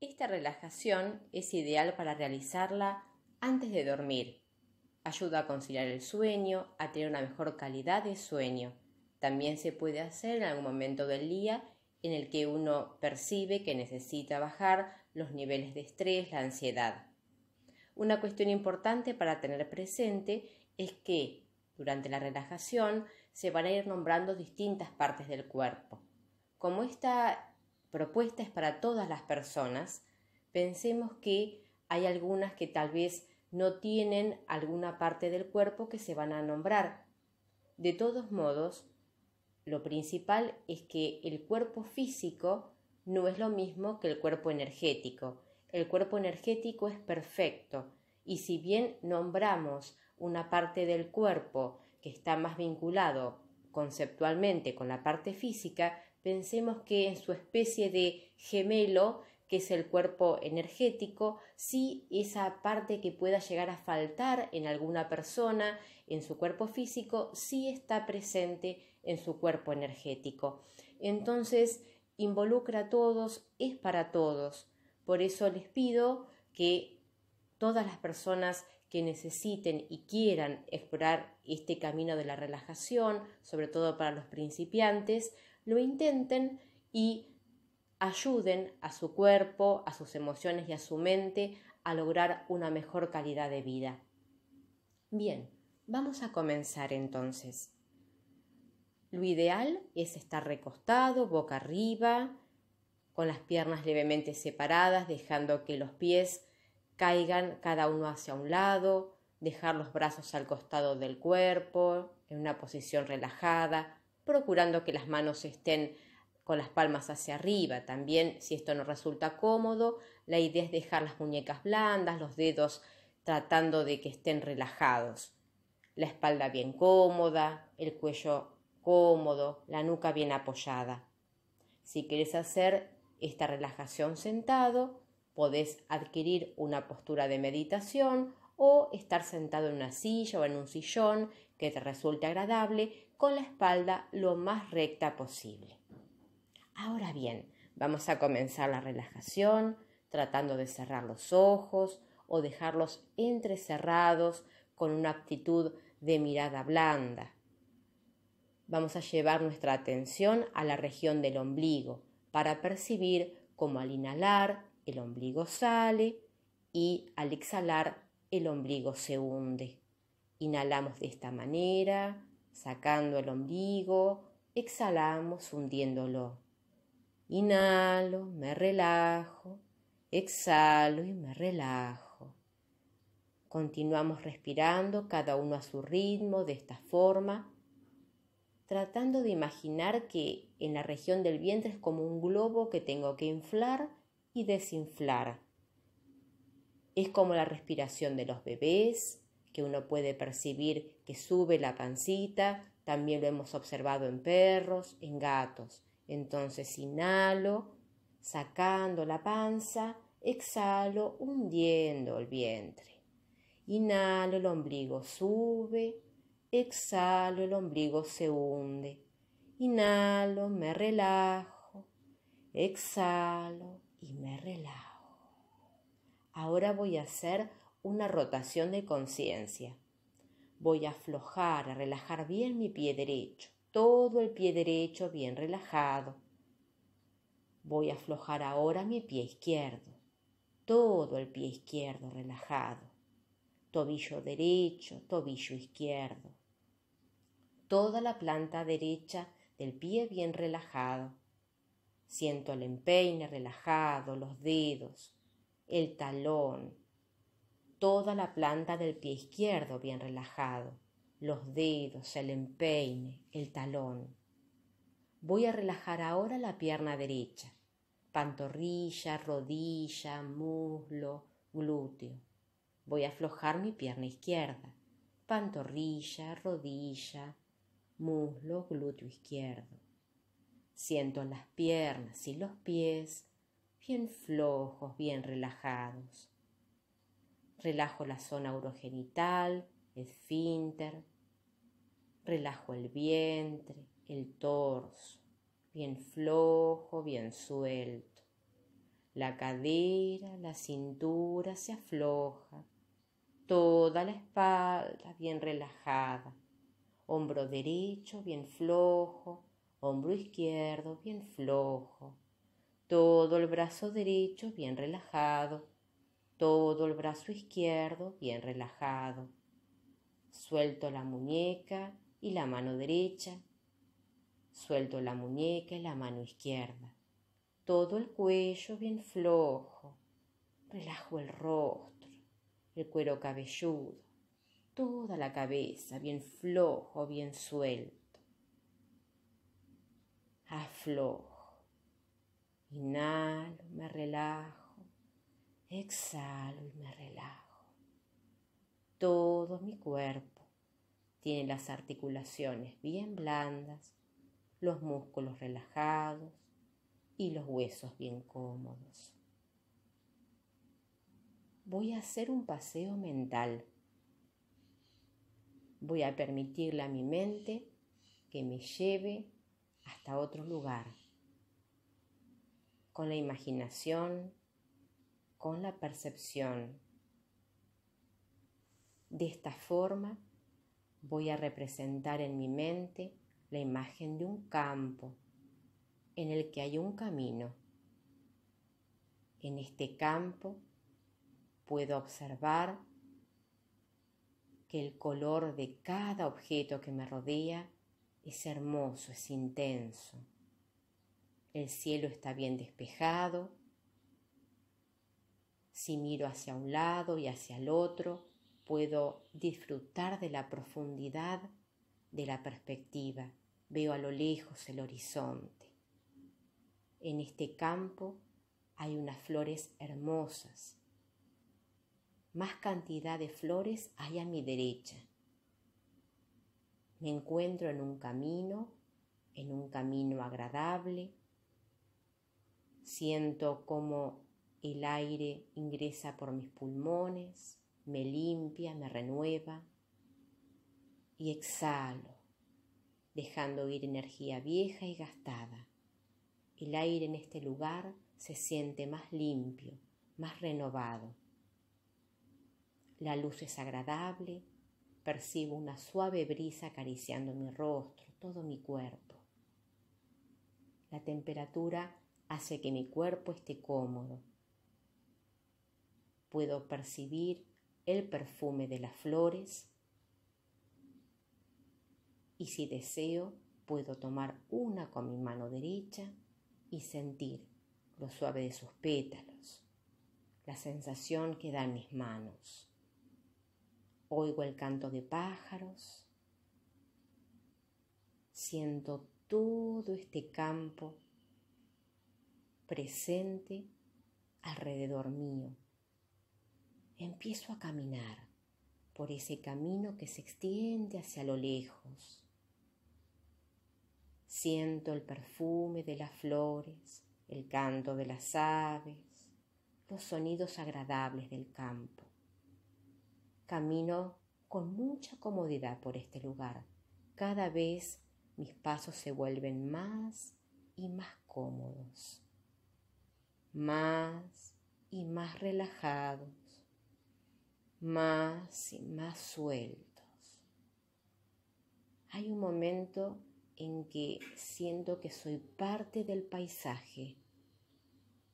Esta relajación es ideal para realizarla antes de dormir. Ayuda a conciliar el sueño, a tener una mejor calidad de sueño. También se puede hacer en algún momento del día en el que uno percibe que necesita bajar los niveles de estrés, la ansiedad. Una cuestión importante para tener presente es que durante la relajación se van a ir nombrando distintas partes del cuerpo. Como esta propuestas para todas las personas, pensemos que hay algunas que tal vez no tienen alguna parte del cuerpo que se van a nombrar. De todos modos, lo principal es que el cuerpo físico no es lo mismo que el cuerpo energético. El cuerpo energético es perfecto y si bien nombramos una parte del cuerpo que está más vinculado conceptualmente con la parte física, Pensemos que en su especie de gemelo, que es el cuerpo energético, sí, esa parte que pueda llegar a faltar en alguna persona, en su cuerpo físico, sí está presente en su cuerpo energético. Entonces, involucra a todos, es para todos. Por eso les pido que todas las personas que necesiten y quieran explorar este camino de la relajación, sobre todo para los principiantes, lo intenten y ayuden a su cuerpo, a sus emociones y a su mente a lograr una mejor calidad de vida. Bien, vamos a comenzar entonces. Lo ideal es estar recostado, boca arriba, con las piernas levemente separadas, dejando que los pies caigan cada uno hacia un lado, dejar los brazos al costado del cuerpo, en una posición relajada, procurando que las manos estén con las palmas hacia arriba. También, si esto no resulta cómodo, la idea es dejar las muñecas blandas, los dedos tratando de que estén relajados. La espalda bien cómoda, el cuello cómodo, la nuca bien apoyada. Si quieres hacer esta relajación sentado, podés adquirir una postura de meditación o estar sentado en una silla o en un sillón que te resulte agradable con la espalda lo más recta posible. Ahora bien, vamos a comenzar la relajación tratando de cerrar los ojos o dejarlos entrecerrados con una actitud de mirada blanda. Vamos a llevar nuestra atención a la región del ombligo para percibir cómo al inhalar el ombligo sale y al exhalar el ombligo se hunde. Inhalamos de esta manera, Sacando el ombligo, exhalamos hundiéndolo. Inhalo, me relajo, exhalo y me relajo. Continuamos respirando cada uno a su ritmo de esta forma, tratando de imaginar que en la región del vientre es como un globo que tengo que inflar y desinflar. Es como la respiración de los bebés, que uno puede percibir que sube la pancita, también lo hemos observado en perros, en gatos. Entonces inhalo, sacando la panza, exhalo, hundiendo el vientre. Inhalo, el ombligo sube, exhalo, el ombligo se hunde. Inhalo, me relajo, exhalo y me relajo. Ahora voy a hacer una rotación de conciencia. Voy a aflojar, a relajar bien mi pie derecho, todo el pie derecho bien relajado. Voy a aflojar ahora mi pie izquierdo, todo el pie izquierdo relajado, tobillo derecho, tobillo izquierdo, toda la planta derecha del pie bien relajado. Siento el empeine relajado, los dedos, el talón, toda la planta del pie izquierdo bien relajado, los dedos, el empeine, el talón. Voy a relajar ahora la pierna derecha, pantorrilla, rodilla, muslo, glúteo. Voy a aflojar mi pierna izquierda, pantorrilla, rodilla, muslo, glúteo izquierdo. Siento las piernas y los pies bien flojos, bien relajados Relajo la zona urogenital, esfínter. Relajo el vientre, el torso, bien flojo, bien suelto. La cadera, la cintura se afloja. Toda la espalda bien relajada. Hombro derecho bien flojo. Hombro izquierdo bien flojo. Todo el brazo derecho bien relajado todo el brazo izquierdo bien relajado. Suelto la muñeca y la mano derecha. Suelto la muñeca y la mano izquierda. Todo el cuello bien flojo. Relajo el rostro, el cuero cabelludo, toda la cabeza bien flojo, bien suelto. Aflojo. Inhalo, me relajo Exhalo y me relajo. Todo mi cuerpo tiene las articulaciones bien blandas, los músculos relajados y los huesos bien cómodos. Voy a hacer un paseo mental. Voy a permitirle a mi mente que me lleve hasta otro lugar. Con la imaginación con la percepción. De esta forma voy a representar en mi mente la imagen de un campo en el que hay un camino. En este campo puedo observar que el color de cada objeto que me rodea es hermoso, es intenso. El cielo está bien despejado, si miro hacia un lado y hacia el otro, puedo disfrutar de la profundidad de la perspectiva. Veo a lo lejos el horizonte. En este campo hay unas flores hermosas. Más cantidad de flores hay a mi derecha. Me encuentro en un camino, en un camino agradable. Siento como el aire ingresa por mis pulmones, me limpia, me renueva y exhalo, dejando ir energía vieja y gastada. El aire en este lugar se siente más limpio, más renovado. La luz es agradable, percibo una suave brisa acariciando mi rostro, todo mi cuerpo. La temperatura hace que mi cuerpo esté cómodo, puedo percibir el perfume de las flores y si deseo puedo tomar una con mi mano derecha y sentir lo suave de sus pétalos, la sensación que dan mis manos. Oigo el canto de pájaros, siento todo este campo presente alrededor mío empiezo a caminar por ese camino que se extiende hacia lo lejos. Siento el perfume de las flores, el canto de las aves, los sonidos agradables del campo. Camino con mucha comodidad por este lugar. Cada vez mis pasos se vuelven más y más cómodos, más y más relajados más y más sueltos. Hay un momento en que siento que soy parte del paisaje.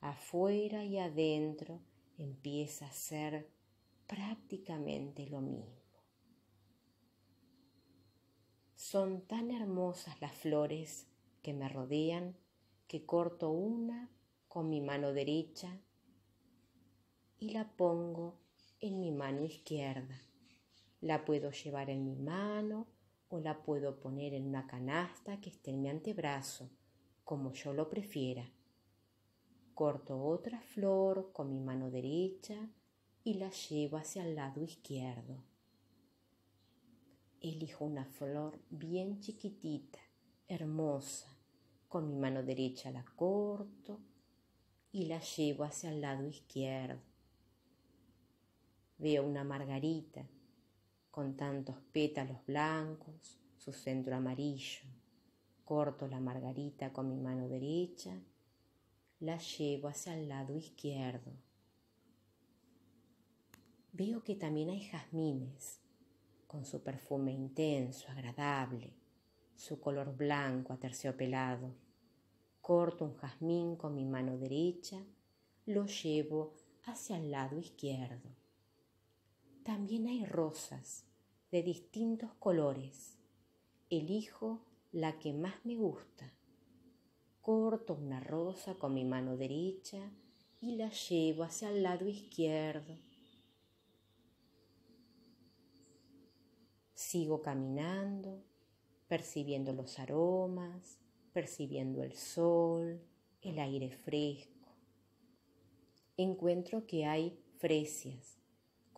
Afuera y adentro empieza a ser prácticamente lo mismo. Son tan hermosas las flores que me rodean que corto una con mi mano derecha y la pongo en mi mano izquierda. La puedo llevar en mi mano o la puedo poner en una canasta que esté en mi antebrazo, como yo lo prefiera. Corto otra flor con mi mano derecha y la llevo hacia el lado izquierdo. Elijo una flor bien chiquitita, hermosa. Con mi mano derecha la corto y la llevo hacia el lado izquierdo. Veo una margarita con tantos pétalos blancos, su centro amarillo. Corto la margarita con mi mano derecha, la llevo hacia el lado izquierdo. Veo que también hay jazmines, con su perfume intenso, agradable, su color blanco aterciopelado. Corto un jazmín con mi mano derecha, lo llevo hacia el lado izquierdo. También hay rosas de distintos colores. Elijo la que más me gusta. Corto una rosa con mi mano derecha y la llevo hacia el lado izquierdo. Sigo caminando, percibiendo los aromas, percibiendo el sol, el aire fresco. Encuentro que hay frecias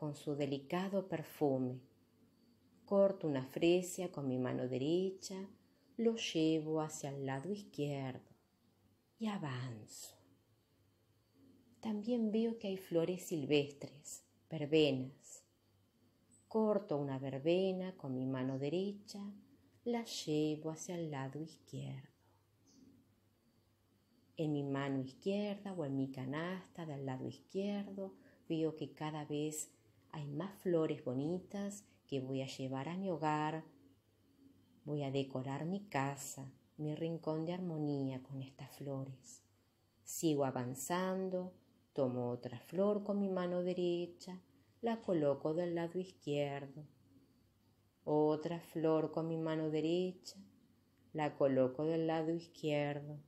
con su delicado perfume. Corto una fresia con mi mano derecha, lo llevo hacia el lado izquierdo y avanzo. También veo que hay flores silvestres, verbenas. Corto una verbena con mi mano derecha, la llevo hacia el lado izquierdo. En mi mano izquierda o en mi canasta del lado izquierdo veo que cada vez hay más flores bonitas que voy a llevar a mi hogar. Voy a decorar mi casa, mi rincón de armonía con estas flores. Sigo avanzando, tomo otra flor con mi mano derecha, la coloco del lado izquierdo. Otra flor con mi mano derecha, la coloco del lado izquierdo.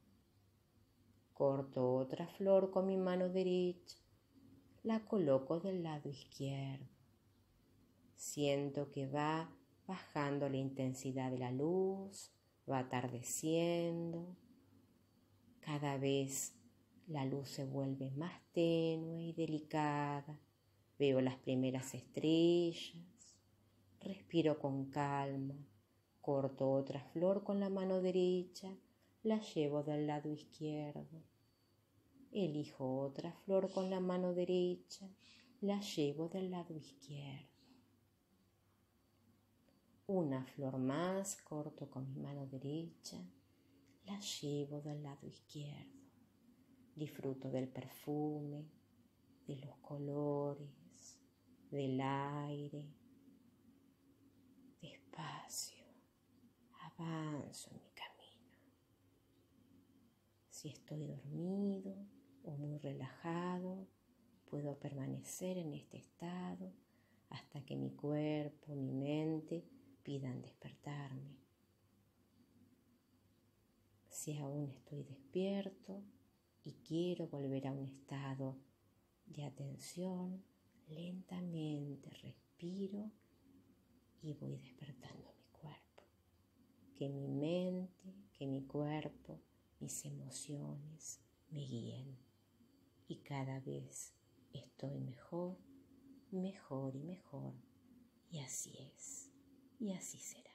Corto otra flor con mi mano derecha, la coloco del lado izquierdo. Siento que va bajando la intensidad de la luz, va atardeciendo. Cada vez la luz se vuelve más tenue y delicada. Veo las primeras estrellas. Respiro con calma. Corto otra flor con la mano derecha. La llevo del lado izquierdo. Elijo otra flor con la mano derecha, la llevo del lado izquierdo. Una flor más corto con mi mano derecha, la llevo del lado izquierdo. Disfruto del perfume, de los colores, del aire. Despacio, avanzo en mi camino. Si estoy dormido, o muy relajado, puedo permanecer en este estado hasta que mi cuerpo, mi mente pidan despertarme. Si aún estoy despierto y quiero volver a un estado de atención, lentamente respiro y voy despertando mi cuerpo. Que mi mente, que mi cuerpo, mis emociones me guíen y cada vez estoy mejor, mejor y mejor. Y así es, y así será.